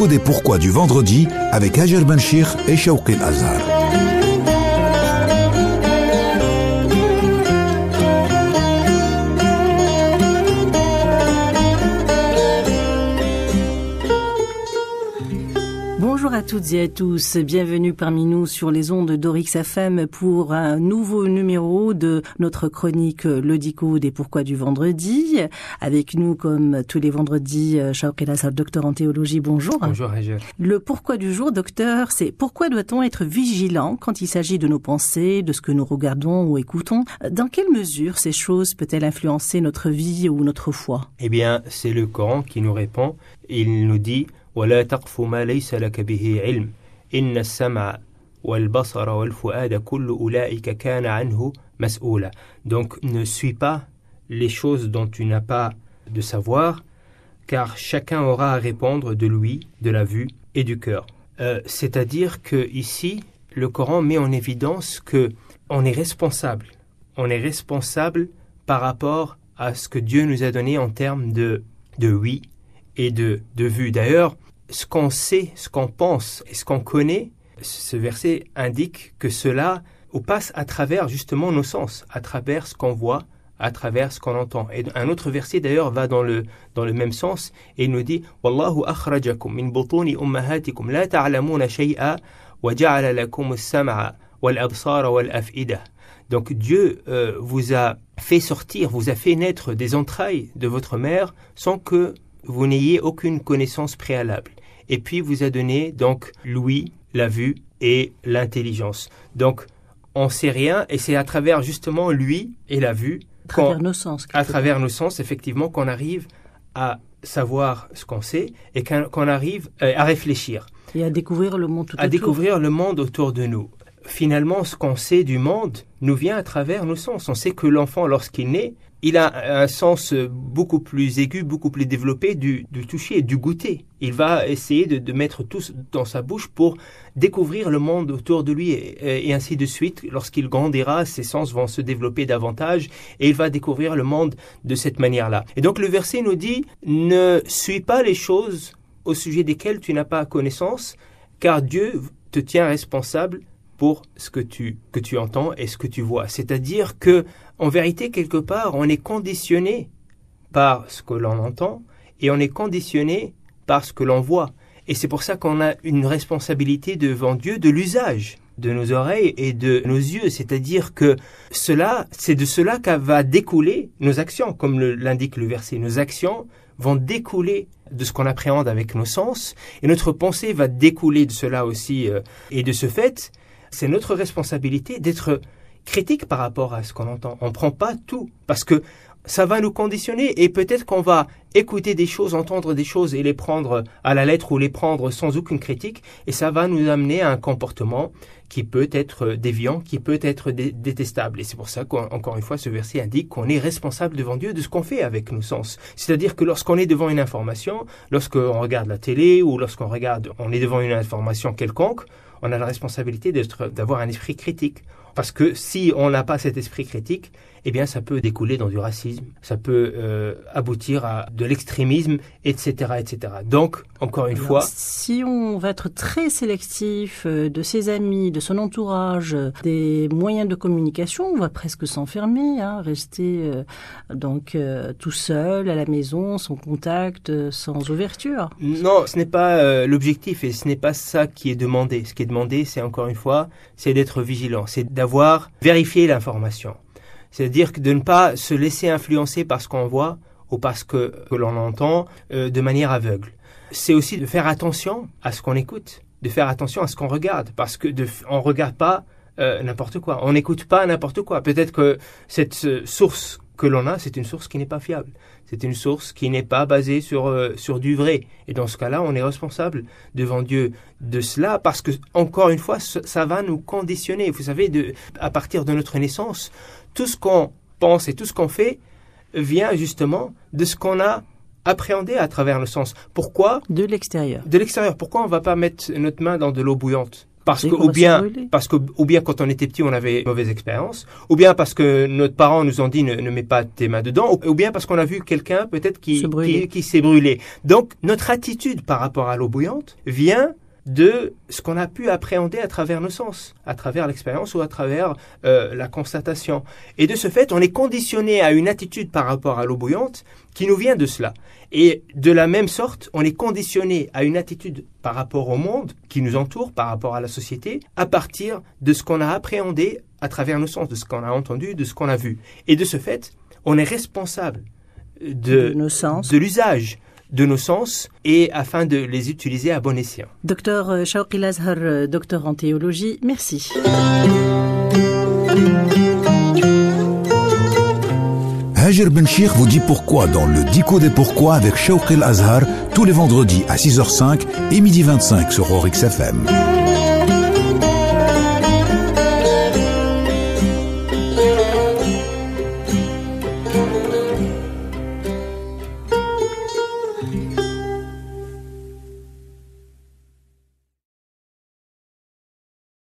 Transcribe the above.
Code des pourquoi du vendredi avec Ager Benchir et Shawqil Azhar. toutes et à tous, bienvenue parmi nous sur les ondes d'Orix FM pour un nouveau numéro de notre chronique Le Dico des Pourquoi du Vendredi. Avec nous, comme tous les vendredis, Shaokelas, euh, docteur en théologie, bonjour. Bonjour Le pourquoi du jour, docteur, c'est pourquoi doit-on être vigilant quand il s'agit de nos pensées, de ce que nous regardons ou écoutons Dans quelle mesure ces choses peuvent elles influencer notre vie ou notre foi Eh bien, c'est le Coran qui nous répond. Il nous dit « donc ne suis pas les choses dont tu n'as pas de savoir car chacun aura à répondre de lui, de la vue et du cœur. Euh, c'est-à-dire que ici, le Coran met en évidence que on est responsable. On est responsable par rapport à ce que Dieu nous a donné en termes de, de oui, et de, vue. D'ailleurs, ce qu'on sait, ce qu'on pense et ce qu'on connaît, ce verset indique que cela passe à travers justement nos sens, à travers ce qu'on voit, à travers ce qu'on entend. Et un autre verset d'ailleurs va dans le, dans le même sens et nous dit Wallahu akhrajakum min ummahatikum la ta'lamuna shay'a wa lakum as-sam'a af'ida. Donc Dieu euh, vous a fait sortir, vous a fait naître des entrailles de votre mère sans que vous n'ayez aucune connaissance préalable. Et puis vous a donné donc l'ouïe, la vue et l'intelligence. Donc on sait rien et c'est à travers justement lui et la vue, à travers nos sens, travers nos sens effectivement qu'on arrive à savoir ce qu'on sait et qu'on arrive euh, à réfléchir. Et À découvrir le monde autour de nous finalement, ce qu'on sait du monde nous vient à travers nos sens. On sait que l'enfant, lorsqu'il naît, il a un sens beaucoup plus aigu, beaucoup plus développé du, du toucher, du goûter. Il va essayer de, mettre tout dans sa bouche pour découvrir le monde autour de lui et ainsi de suite. Lorsqu'il grandira, ses sens vont se développer davantage et il va découvrir le monde de cette manière-là. Et donc le verset nous dit, ne suis pas les choses au sujet desquelles tu n'as pas connaissance, car Dieu te tient responsable pour ce que tu, que tu entends et ce que tu vois. C'est-à-dire que, en vérité, quelque part, on est conditionné par ce que l'on entend et on est conditionné par ce que l'on voit. Et c'est pour ça qu'on a une responsabilité devant Dieu de l'usage de nos oreilles et de nos yeux, c'est-à-dire que cela, c'est de cela qu'va va découler nos actions, comme l'indique le, verset. Nos actions vont découler de ce qu'on appréhende avec nos sens, et notre pensée va découler de cela aussi. Euh, et de ce fait, c'est notre responsabilité d'être critique par rapport à ce qu'on entend. On ne prend pas tout parce que ça va nous conditionner et peut-être qu'on va écouter des choses, entendre des choses et les prendre à la lettre ou les prendre sans aucune critique et ça va nous amener à un comportement qui peut être déviant, qui peut être détestable. Et c'est pour ça qu'encore une fois ce verset indique qu'on est responsable devant Dieu de ce qu'on fait avec nos sens. C'est-à-dire que lorsqu'on est devant une information, lorsqu'on regarde la télé ou lorsqu'on regarde, on est devant une information quelconque, on a la responsabilité d'avoir un esprit critique. Parce que si on n'a pas cet esprit critique, eh bien, ça peut découler dans du racisme, ça peut euh, aboutir à de l'extrémisme, etc., etc. Donc, encore une fois, si on va être très sélectif euh, de ses amis, de son entourage, des moyens de communication, on va presque s'enfermer, hein, rester euh, donc tout seul à la maison, sans contact, sans ouverture. Non, ce n'est pas l'objectif et ce n'est pas ça qui est demandé. Ce qui est c'est encore une fois, c'est d'être vigilant, c'est d'avoir vérifié l'information. C'est-à-dire de ne pas se laisser influencer par ce qu'on voit ou parce que, l'on entend euh, de manière aveugle. C'est aussi de faire attention à ce qu'on écoute, de faire attention à ce qu'on regarde, parce que de, on regarde pas euh, n'importe quoi, on n'écoute pas n'importe quoi. Peut-être que cette source que l'on a, c'est une source qui n'est pas fiable. C'est une source qui n'est pas basée sur, euh, sur du vrai. Et dans ce cas-là, on est responsable devant Dieu de cela parce que, encore une fois, ça va nous conditionner. Vous savez, à partir de notre naissance, tout ce qu'on pense et tout ce qu'on fait vient justement de ce qu'on a appréhendé à travers le sens. Pourquoi De l'extérieur. De l'extérieur. Pourquoi on ne va pas mettre notre main dans de l'eau bouillante parce que, ou bien, parce que, ou bien quand on était petit, on avait mauvaise expérience, ou bien parce que nos parents nous ont dit ne, mets pas tes mains dedans, ou, bien parce qu'on a vu quelqu'un peut-être qui, qui s'est brûlé. Donc, notre attitude par rapport à l'eau bouillante vient de ce qu'on a pu appréhender à travers nos sens, à travers l'expérience ou à travers euh, la constatation. Et de ce fait, on est conditionné à une attitude par rapport à l'eau bouillante qui nous vient de cela. Et de la même sorte, on est conditionné à une attitude par rapport au monde qui nous entoure, par rapport à la société, à partir de ce qu'on a appréhendé à travers nos sens, de ce qu'on a entendu, de ce qu'on a vu. Et de ce fait, on est responsable euh, de, nos sens. de l'usage de nos sens et afin de les utiliser à bon escient. Docteur euh, Shawkil Azhar, euh, docteur en théologie, merci. Hajir Benchir vous dit pourquoi dans le Dico des pourquoi avec Shawkril Azhar tous les vendredis à 6h05 et midi 25 sur Orix FM.